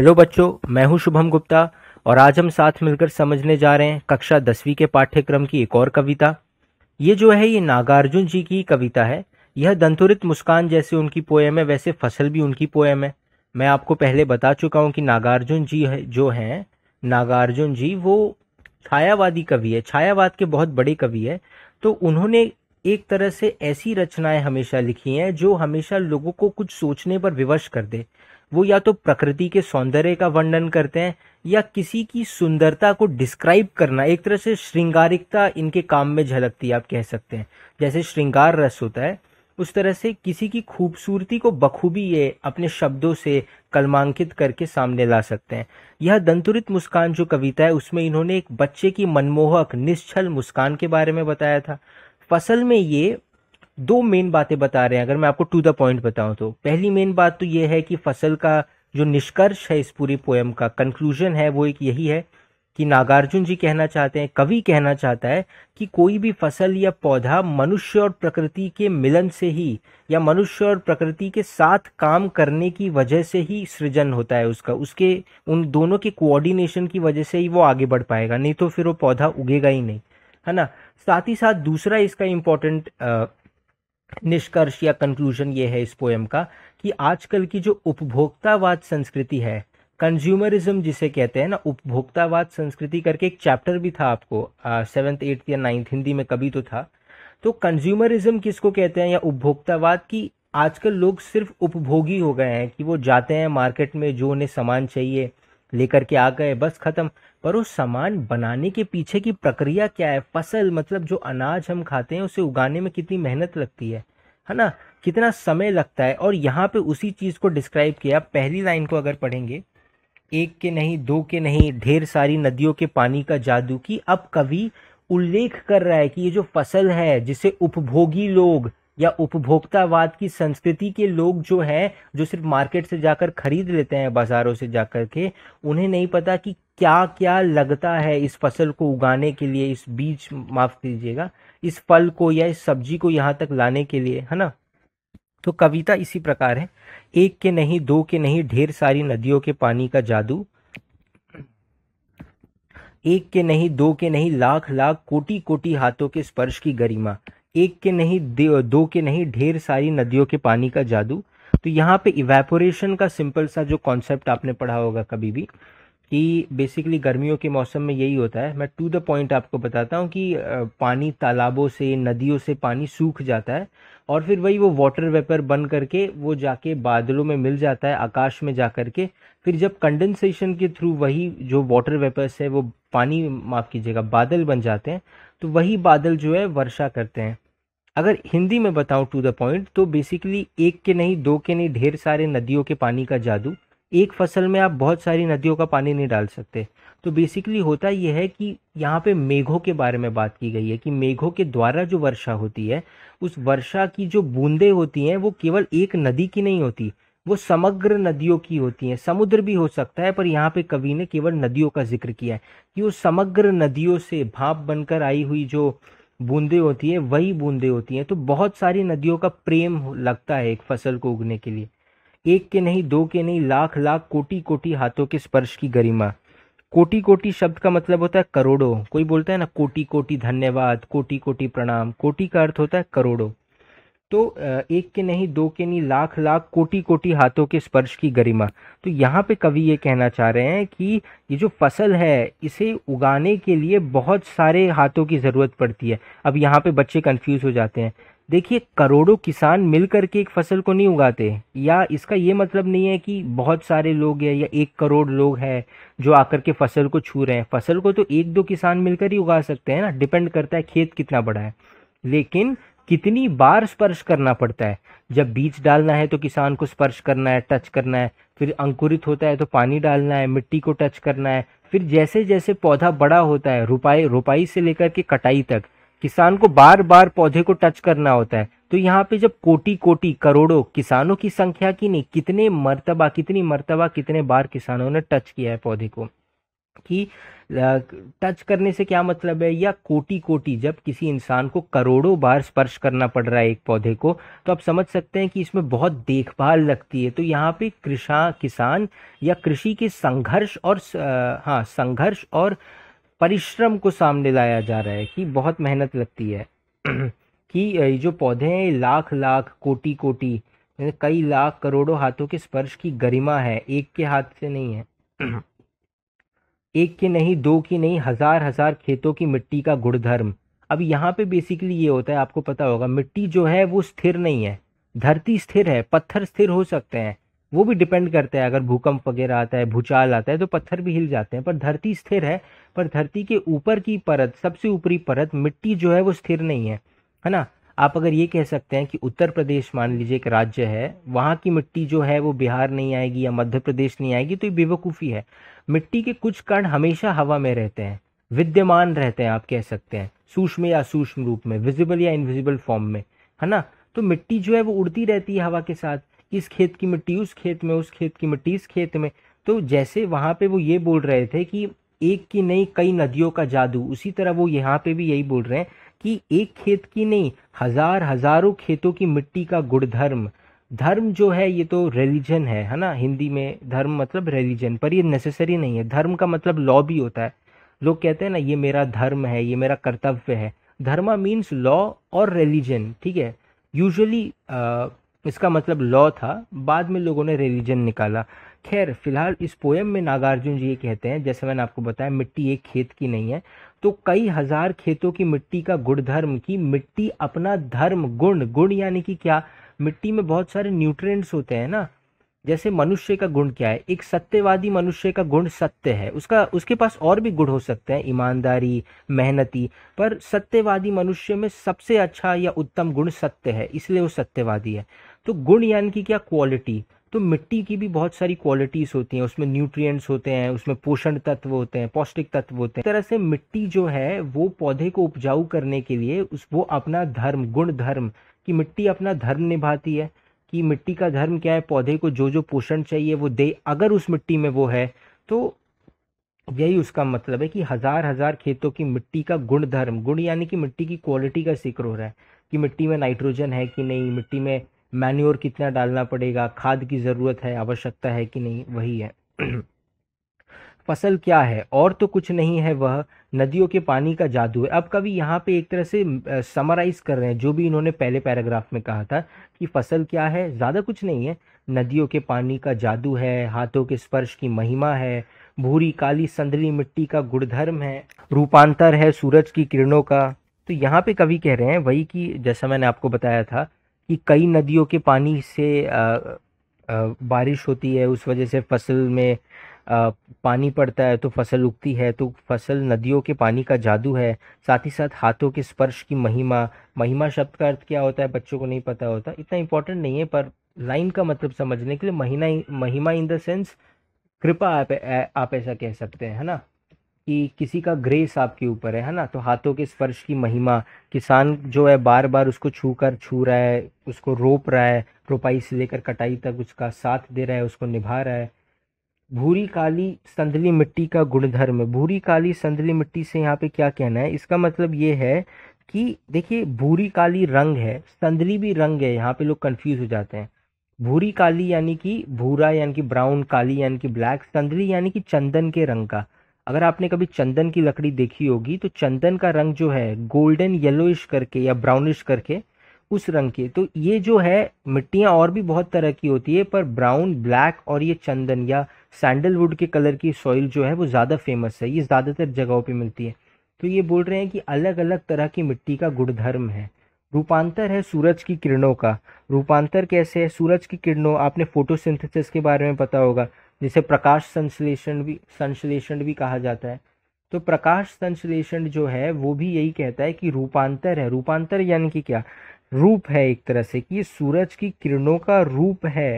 hello बच्चों मैं हूं शुभम गुप्ता और आज हम साथ मिलकर समझने जा रहे हैं कक्षा दसवीं के पाठ्यक्रम की एक और कविता ये जो है ये नागार्जुन जी की कविता है यह दंतुरित मुस्कान जैसे उनकी पोएम है वैसे फसल भी उनकी पोएम है मैं आपको पहले बता चुका हूँ कि नागार्जुन जी जो हैं नागार्जुन जी वो छायावादी कवि है छायावाद के बहुत बड़े कवि है तो उन्होंने एक तरह से ऐसी रचनाएं हमेशा लिखी हैं जो हमेशा लोगों को कुछ सोचने पर विवश कर दे वो या तो प्रकृति के सौंदर्य का वर्णन करते हैं या किसी की सुंदरता को डिस्क्राइब करना एक तरह से श्रृंगारिकता इनके काम में झलकती है आप कह सकते हैं जैसे श्रृंगार रस होता है उस तरह से किसी की खूबसूरती को बखूबी ये अपने शब्दों से कलमांकित करके सामने ला सकते हैं यह दंतुरित मुस्कान जो कविता है उसमें इन्होंने एक बच्चे की मनमोहक निश्चल मुस्कान के बारे में बताया था फसल में ये दो मेन बातें बता रहे हैं अगर मैं आपको टू द पॉइंट बताऊं तो पहली मेन बात तो ये है कि फसल का जो निष्कर्ष है इस पूरी पोएम का कंक्लूजन है वो एक यही है कि नागार्जुन जी कहना चाहते हैं कवि कहना चाहता है कि कोई भी फसल या पौधा मनुष्य और प्रकृति के मिलन से ही या मनुष्य और प्रकृति के साथ काम करने की वजह से ही सृजन होता है उसका उसके उन दोनों के कोऑर्डिनेशन की वजह से ही वो आगे बढ़ पाएगा नहीं तो फिर वो पौधा उगेगा ही नहीं है ना साथ ही साथ दूसरा इसका इम्पोर्टेंट निष्कर्ष या कंक्लूजन ये है इस पोएम का कि आजकल की जो उपभोक्तावाद संस्कृति है कंज्यूमरिज्म जिसे कहते हैं ना उपभोक्तावाद संस्कृति करके एक चैप्टर भी था आपको सेवन्थ एट्थ या नाइन्थ हिंदी में कभी तो था तो कंज्यूमरिज्म किसको कहते हैं या उपभोक्तावाद की आजकल लोग सिर्फ उपभोगी हो गए हैं कि वो जाते हैं मार्केट में जो उन्हें सामान चाहिए लेकर के आ गए बस ख़त्म पर वो सामान बनाने के पीछे की प्रक्रिया क्या है फसल मतलब जो अनाज हम खाते हैं उसे उगाने में कितनी मेहनत लगती है है ना कितना समय लगता है और यहाँ पे उसी चीज़ को डिस्क्राइब किया पहली लाइन को अगर पढ़ेंगे एक के नहीं दो के नहीं ढेर सारी नदियों के पानी का जादू की अब कवि उल्लेख कर रहा है कि ये जो फसल है जिसे उपभोगी लोग या उपभोक्तावाद की संस्कृति के लोग जो हैं जो सिर्फ मार्केट से जाकर खरीद लेते हैं बाज़ारों से जाकर के उन्हें नहीं पता कि क्या क्या लगता है इस फसल को उगाने के लिए इस बीज माफ़ कीजिएगा इस फल को या इस सब्जी को यहाँ तक लाने के लिए है ना तो कविता इसी प्रकार है एक के नहीं दो के नहीं ढेर सारी नदियों के पानी का जादू एक के नहीं दो के नहीं लाख लाख कोटि कोटि हाथों के स्पर्श की गरिमा एक के नहीं दो के नहीं ढेर सारी नदियों के पानी का जादू तो यहाँ पे इवेपोरेशन का सिंपल सा जो कॉन्सेप्ट आपने पढ़ा होगा कभी भी कि बेसिकली गर्मियों के मौसम में यही होता है मैं टू द पॉइंट आपको बताता हूँ कि पानी तालाबों से नदियों से पानी सूख जाता है और फिर वही वो वाटर वेपर बन करके वो जाके बादलों में मिल जाता है आकाश में जा कर के फिर जब कंडेंसेशन के थ्रू वही जो वाटर वेपर्स है वो पानी माफ़ कीजिएगा बादल बन जाते हैं तो वही बादल जो है वर्षा करते हैं अगर हिंदी में बताऊँ टू द पॉइंट तो बेसिकली एक के नहीं दो के नहीं ढेर सारे नदियों के पानी का जादू एक फसल में आप बहुत सारी नदियों का पानी नहीं डाल सकते तो बेसिकली होता यह है कि यहाँ पे मेघों के बारे में बात की गई है कि मेघों के द्वारा जो वर्षा होती है उस वर्षा की जो बूंदें होती हैं वो केवल एक नदी की नहीं होती वो समग्र नदियों की होती हैं समुद्र भी हो सकता है पर यहाँ पे कवि ने केवल नदियों का जिक्र किया है कि वो समग्र नदियों से भाप बनकर आई हुई जो बूंदे होती है वही बूंदे होती हैं तो बहुत सारी नदियों का प्रेम लगता है एक फसल को उगने के लिए एक के नहीं दो के नहीं लाख लाख कोटि कोटि हाथों के स्पर्श की गरिमा कोटि कोटि शब्द का मतलब होता है करोड़ों कोई बोलता है ना कोटि कोटि धन्यवाद कोटि कोटि प्रणाम कोटि का अर्थ होता है करोड़ों तो एक के नहीं दो के नहीं लाख लाख कोटि कोटि हाथों के स्पर्श की गरिमा तो यहाँ पे कवि ये कहना चाह रहे हैं कि ये जो फसल है इसे उगाने के लिए बहुत सारे हाथों की ज़रूरत पड़ती है अब यहाँ पे बच्चे कंफ्यूज हो जाते हैं देखिए करोड़ों किसान मिल कर के एक फसल को नहीं उगाते या इसका ये मतलब नहीं है कि बहुत सारे लोग हैं या एक करोड़ लोग हैं जो आकर के फसल को छू रहे हैं फसल को तो एक दो किसान मिलकर ही उगा सकते हैं ना डिपेंड करता है खेत कितना बड़ा है लेकिन कितनी बार स्पर्श करना पड़ता है जब बीज डालना है तो किसान को स्पर्श करना है टच करना है फिर अंकुरित होता है तो पानी डालना है मिट्टी को टच करना है फिर जैसे जैसे पौधा बड़ा होता है रुपाई रुपाई से लेकर के कटाई तक किसान को बार बार पौधे को टच करना होता है तो यहाँ पे जब कोटि कोटि करोड़ों किसानों की संख्या की नहीं कितने मरतबा कितनी मरतबा कितने बार किसानों ने टच किया है पौधे को कि टच करने से क्या मतलब है या कोटि कोटि जब किसी इंसान को करोड़ों बार स्पर्श करना पड़ रहा है एक पौधे को तो आप समझ सकते हैं कि इसमें बहुत देखभाल लगती है तो यहाँ पे कृषा किसान या कृषि के संघर्ष और हाँ संघर्ष और परिश्रम को सामने लाया जा रहा है कि बहुत मेहनत लगती है कि जो पौधे हैं लाख लाख कोटि कोटि कई लाख करोड़ों हाथों के स्पर्श की गरिमा है एक के हाथ से नहीं है एक की नहीं दो की नहीं हज़ार हज़ार खेतों की मिट्टी का गुणधर्म अब यहाँ पे बेसिकली ये होता है आपको पता होगा मिट्टी जो है वो स्थिर नहीं है धरती स्थिर है पत्थर स्थिर हो सकते हैं वो भी डिपेंड करते हैं अगर भूकंप वगैरह आता है भूचाल आता है तो पत्थर भी हिल जाते हैं पर धरती स्थिर है पर धरती के ऊपर की परत सबसे ऊपरी परत मिट्टी जो है वो स्थिर नहीं है है ना आप अगर ये कह सकते हैं कि उत्तर प्रदेश मान लीजिए एक राज्य है वहाँ की मिट्टी जो है वो बिहार नहीं आएगी या मध्य प्रदेश नहीं आएगी तो ये बेवकूफ़ी है मिट्टी के कुछ कण हमेशा हवा में रहते हैं विद्यमान रहते हैं आप कह सकते हैं सूक्ष्म या सूक्ष्म रूप में विजिबल या इनविजिबल फॉर्म में है ना तो मिट्टी जो है वो उड़ती रहती है हवा के साथ इस खेत की मिट्टी उस खेत में उस खेत की मिट्टी इस खेत में तो जैसे वहाँ पे वो ये बोल रहे थे कि एक की नहीं कई नदियों का जादू उसी तरह वो यहाँ पे भी यही बोल रहे हैं कि एक खेत की नहीं हजार हजारों खेतों की मिट्टी का गुणधर्म धर्म जो है ये तो रिलीजन है है ना हिंदी में धर्म मतलब रिलीजन पर ये नेसेसरी नहीं है धर्म का मतलब लॉ भी होता है लोग कहते हैं ना ये मेरा धर्म है ये मेरा कर्तव्य है धर्मा मीन्स लॉ और रिलीजन ठीक है यूजुअली इसका मतलब लॉ था बाद में लोगों ने रिलीजन निकाला खैर फिलहाल इस पोएम में नागार्जुन जी ये कहते हैं जैसे मैंने आपको बताया मिट्टी एक खेत की नहीं है तो कई हजार खेतों की मिट्टी का गुणधर्म की मिट्टी अपना धर्म गुण गुण यानी कि क्या मिट्टी में बहुत सारे न्यूट्रिएंट्स होते हैं ना जैसे मनुष्य का गुण क्या है एक सत्यवादी मनुष्य का गुण सत्य है उसका उसके पास और भी गुण हो सकते हैं ईमानदारी मेहनती पर सत्यवादी मनुष्य में सबसे अच्छा या उत्तम गुण सत्य है इसलिए वो सत्यवादी है तो गुण यानी कि क्या क्वालिटी तो मिट्टी की भी बहुत सारी क्वालिटीज़ होती हैं उसमें न्यूट्रिएंट्स होते हैं उसमें पोषण तत्व होते हैं पौष्टिक तत्व होते हैं तरह से मिट्टी जो है वो पौधे को उपजाऊ करने के लिए उस वो अपना धर्म गुण धर्म कि मिट्टी अपना धर्म निभाती है कि मिट्टी का धर्म क्या है पौधे को जो जो पोषण चाहिए वो दे अगर उस मिट्टी में वो है तो यही उसका मतलब है कि हज़ार हज़ार खेतों की मिट्टी का गुण धर्म गुण यानी कि मिट्टी की क्वालिटी का जिक्र हो रहा है कि मिट्टी में नाइट्रोजन है कि नहीं मिट्टी में मैन्योर कितना डालना पड़ेगा खाद की ज़रूरत है आवश्यकता है कि नहीं वही है फसल क्या है और तो कुछ नहीं है वह नदियों के पानी का जादू है अब कभी यहाँ पे एक तरह से समराइज़ कर रहे हैं जो भी इन्होंने पहले पैराग्राफ में कहा था कि फसल क्या है ज़्यादा कुछ नहीं है नदियों के पानी का जादू है हाथों के स्पर्श की महिमा है भूरी काली संधली मिट्टी का गुणधर्म है रूपांतर है सूरज की किरणों का तो यहाँ पे कवि कह रहे हैं वही कि जैसा मैंने आपको बताया था कि कई नदियों के पानी से बारिश होती है उस वजह से फसल में पानी पड़ता है तो फसल उगती है तो फसल नदियों के पानी का जादू है साथ ही साथ हाथों के स्पर्श की महिमा महिमा शब्द का अर्थ क्या होता है बच्चों को नहीं पता होता इतना इम्पोर्टेंट नहीं है पर लाइन का मतलब समझने के लिए महीना महिमा इन द सेंस कृपा आप आप ऐसा कह सकते हैं है ना कि किसी का ग्रेस आपके ऊपर है है ना तो हाथों के स्पर्श की महिमा किसान जो है बार बार उसको छू कर छू रहा है उसको रोप रहा है रोपाई से लेकर कटाई तक उसका साथ दे रहा है उसको निभा रहा है भूरी काली संधली मिट्टी का गुणधर्म भूरी काली संधली मिट्टी से यहाँ पे क्या कहना है इसका मतलब ये है कि देखिए भूरी काली रंग है संधली भी रंग है यहाँ पे लोग कंफ्यूज हो जाते हैं भूरी काली यानी कि भूरा यानी कि ब्राउन काली यानी कि ब्लैक संधली यानी कि चंदन के रंग का अगर आपने कभी चंदन की लकड़ी देखी होगी तो चंदन का रंग जो है गोल्डन येलोइश करके या ब्राउनिश करके उस रंग के तो ये जो है मिट्टियाँ और भी बहुत तरह की होती है पर ब्राउन ब्लैक और ये चंदन या सैंडलवुड के कलर की सॉइल जो है वो ज़्यादा फेमस है ये ज़्यादातर जगहों पर मिलती है तो ये बोल रहे हैं कि अलग अलग तरह की मिट्टी का गुणधर्म है रूपांतर है सूरज की किरणों का रूपांतर कैसे है सूरज की किरणों आपने फोटोसिंथेसिस के बारे में पता होगा जिसे प्रकाश संश्लेषण भी संश्लेषण भी कहा जाता है तो प्रकाश संश्लेषण जो है वो भी यही कहता है कि रूपांतर है रूपांतर यानी कि क्या रूप है एक तरह से कि सूरज की किरणों का रूप है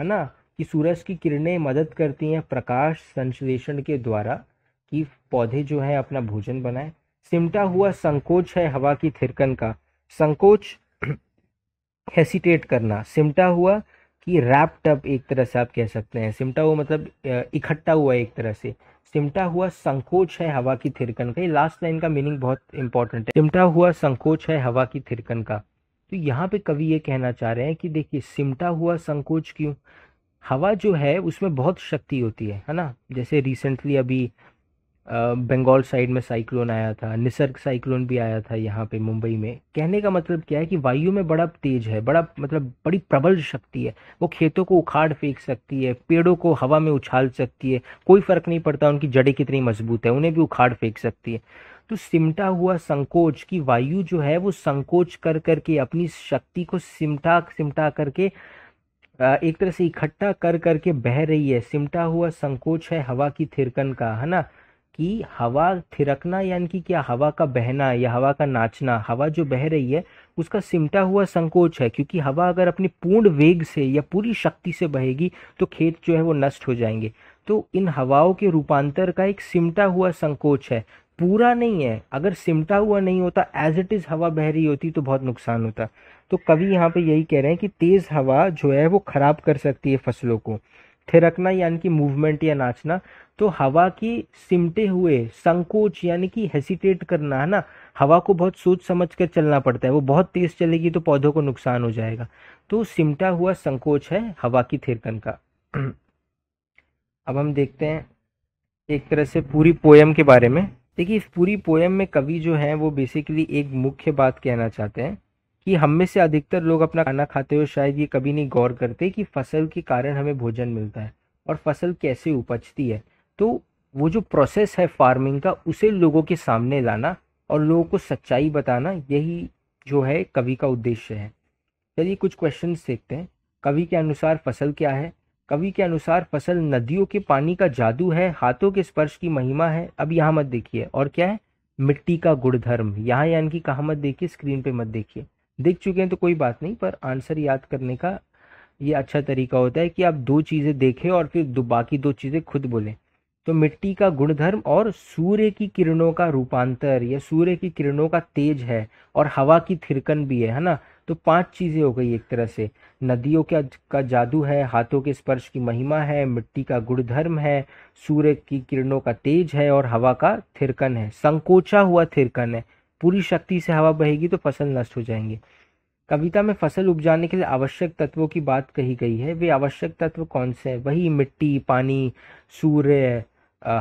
है ना कि सूरज की किरणें मदद करती हैं प्रकाश संश्लेषण के द्वारा कि पौधे जो है अपना भोजन बनाए सिमटा हुआ संकोच है हवा की थिरकन का संकोच हेसिटेट करना सिमटा हुआ कि अप एक तरह से आप कह सकते हैं सिमटा हुआ मतलब इकट्ठा हुआ एक तरह से सिमटा हुआ संकोच है हवा की थिरकन का ये लास्ट लाइन का मीनिंग बहुत इंपॉर्टेंट है सिमटा हुआ संकोच है हवा की थिरकन का तो यहाँ पे कवि ये कहना चाह रहे हैं कि देखिए सिमटा हुआ संकोच क्यों हवा जो है उसमें बहुत शक्ति होती है है ना जैसे रिसेंटली अभी बंगाल साइड में साइक्लोन आया था निसर्ग साइक्लोन भी आया था यहाँ पे मुंबई में कहने का मतलब क्या है कि वायु में बड़ा तेज है बड़ा मतलब बड़ी प्रबल शक्ति है वो खेतों को उखाड़ फेंक सकती है पेड़ों को हवा में उछाल सकती है कोई फ़र्क नहीं पड़ता उनकी जड़ें कितनी मजबूत है उन्हें भी उखाड़ फेंक सकती है तो सिमटा हुआ संकोच की वायु जो है वो संकोच कर करके अपनी शक्ति को सिमटा सिमटा करके एक तरह से इकट्ठा कर करके बह रही है सिमटा हुआ संकोच है हवा की थिरकन का है ना कि हवा थिरकना यानी कि क्या हवा का बहना या हवा का नाचना हवा जो बह रही है उसका सिमटा हुआ संकोच है क्योंकि हवा अगर अपनी पूर्ण वेग से या पूरी शक्ति से बहेगी तो खेत जो है वो नष्ट हो जाएंगे तो इन हवाओं के रूपांतर का एक सिमटा हुआ संकोच है पूरा नहीं है अगर सिमटा हुआ नहीं होता एज इट इज़ हवा बह रही होती तो बहुत नुकसान होता तो कवि यहाँ पे यही कह रहे हैं कि तेज़ हवा जो है वो ख़राब कर सकती है फसलों को थिरकना यानी कि मूवमेंट या नाचना तो हवा की सिमटे हुए संकोच यानी कि हेसिटेट करना है ना हवा को बहुत सोच समझ कर चलना पड़ता है वो बहुत तेज़ चलेगी तो पौधों को नुकसान हो जाएगा तो सिमटा हुआ संकोच है हवा की थिरकन का अब हम देखते हैं एक तरह से पूरी पोएम के बारे में देखिए इस पूरी पोएम में कवि जो है वो बेसिकली एक मुख्य बात कहना चाहते हैं कि हम में से अधिकतर लोग अपना खाना खाते हुए शायद ये कभी नहीं गौर करते कि फसल के कारण हमें भोजन मिलता है और फसल कैसे उपजती है तो वो जो प्रोसेस है फार्मिंग का उसे लोगों के सामने लाना और लोगों को सच्चाई बताना यही जो है कवि का उद्देश्य है चलिए कुछ क्वेश्चन देखते हैं कवि के अनुसार फसल क्या है कवि के अनुसार फसल नदियों के पानी का जादू है हाथों के स्पर्श की महिमा है अब यहाँ मत देखिए और क्या है मिट्टी का गुणधर्म यहाँ यानी कि कहा मत देखिए स्क्रीन पे मत देखिए देख चुके हैं तो कोई बात नहीं पर आंसर याद करने का ये अच्छा तरीका होता है कि आप दो चीज़ें देखें और फिर दो बाकी दो चीज़ें खुद बोलें तो मिट्टी का गुणधर्म और सूर्य की किरणों का रूपांतर या सूर्य की किरणों का तेज है और हवा की थिरकन भी है है ना तो पांच चीज़ें हो गई एक तरह से नदियों का का जादू है हाथों के स्पर्श की महिमा है मिट्टी का गुणधर्म है सूर्य की किरणों का तेज है और हवा का थिरकन है संकोचा हुआ थिरकन है पूरी शक्ति से हवा बहेगी तो फसल नष्ट हो जाएंगे कविता में फसल उपजाने के लिए आवश्यक तत्वों की बात कही गई है वे आवश्यक तत्व कौन से हैं वही मिट्टी पानी सूर्य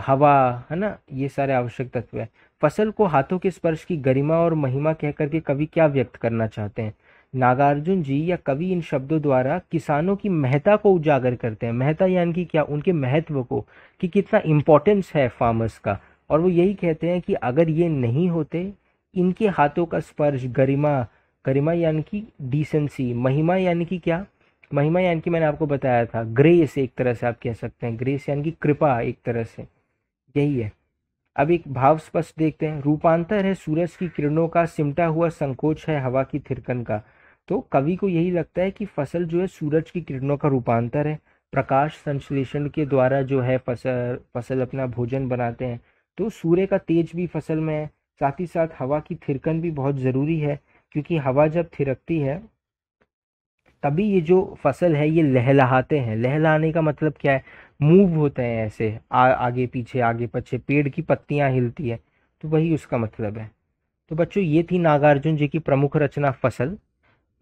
हवा है ना ये सारे आवश्यक तत्व हैं फसल को हाथों के स्पर्श की गरिमा और महिमा कह करके कवि क्या व्यक्त करना चाहते हैं नागार्जुन जी या कवि इन शब्दों द्वारा किसानों की महता को उजागर करते हैं महता यानी कि क्या उनके महत्व को कि कितना इम्पोर्टेंस है फार्मर्स का और वो यही कहते हैं कि अगर ये नहीं होते इनके हाथों का स्पर्श गरिमा गरिमा यानी कि डिसेंसी महिमा यानी कि क्या महिमा यानी कि मैंने आपको बताया था ग्रेस एक तरह से आप कह सकते हैं ग्रेस यानी कि कृपा एक तरह से यही है अब एक भाव स्पष्ट देखते हैं रूपांतर है सूरज की किरणों का सिमटा हुआ संकोच है हवा की थिरकन का तो कवि को यही लगता है कि फसल जो है सूरज की किरणों का रूपांतर है प्रकाश संश्लेषण के द्वारा जो है फसल फसल अपना भोजन बनाते हैं तो सूर्य का तेज भी फसल में है साथ ही साथ हवा की थिरकन भी बहुत ज़रूरी है क्योंकि हवा जब थिरकती है तभी ये जो फसल है ये लहलाते हैं लहलाने का मतलब क्या है मूव होते हैं ऐसे आ, आगे पीछे आगे पीछे पेड़ की पत्तियाँ हिलती है तो वही उसका मतलब है तो बच्चों ये थी नागार्जुन जी की प्रमुख रचना फसल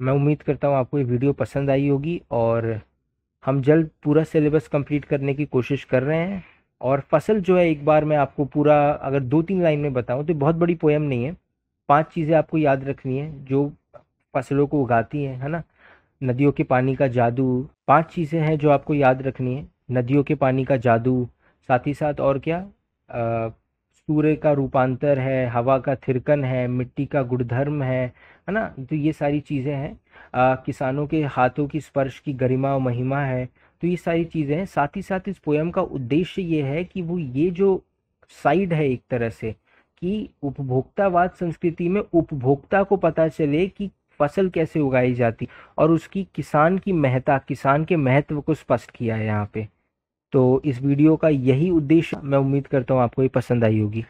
मैं उम्मीद करता हूँ आपको ये वीडियो पसंद आई होगी और हम जल्द पूरा सिलेबस कंप्लीट करने की कोशिश कर रहे हैं और फसल जो है एक बार मैं आपको पूरा अगर दो तीन लाइन में बताऊं तो बहुत बड़ी पोएम नहीं है पांच चीज़ें आपको याद रखनी है जो फसलों को उगाती हैं है ना नदियों के पानी का जादू पांच चीज़ें हैं जो आपको याद रखनी है नदियों के पानी का जादू साथ ही साथ और क्या सूर्य का रूपांतर है हवा का थिरकन है मिट्टी का गुणधर्म है है ना तो ये सारी चीज़ें हैं किसानों के हाथों की स्पर्श की गरिमा और महिमा है तो ये सारी चीज़ें हैं साथ ही साथ इस पोयम का उद्देश्य ये है कि वो ये जो साइड है एक तरह से कि उपभोक्तावाद संस्कृति में उपभोक्ता को पता चले कि फसल कैसे उगाई जाती और उसकी किसान की महत्ता किसान के महत्व को स्पष्ट किया है यहाँ पे तो इस वीडियो का यही उद्देश्य मैं उम्मीद करता हूँ आपको ये पसंद आई होगी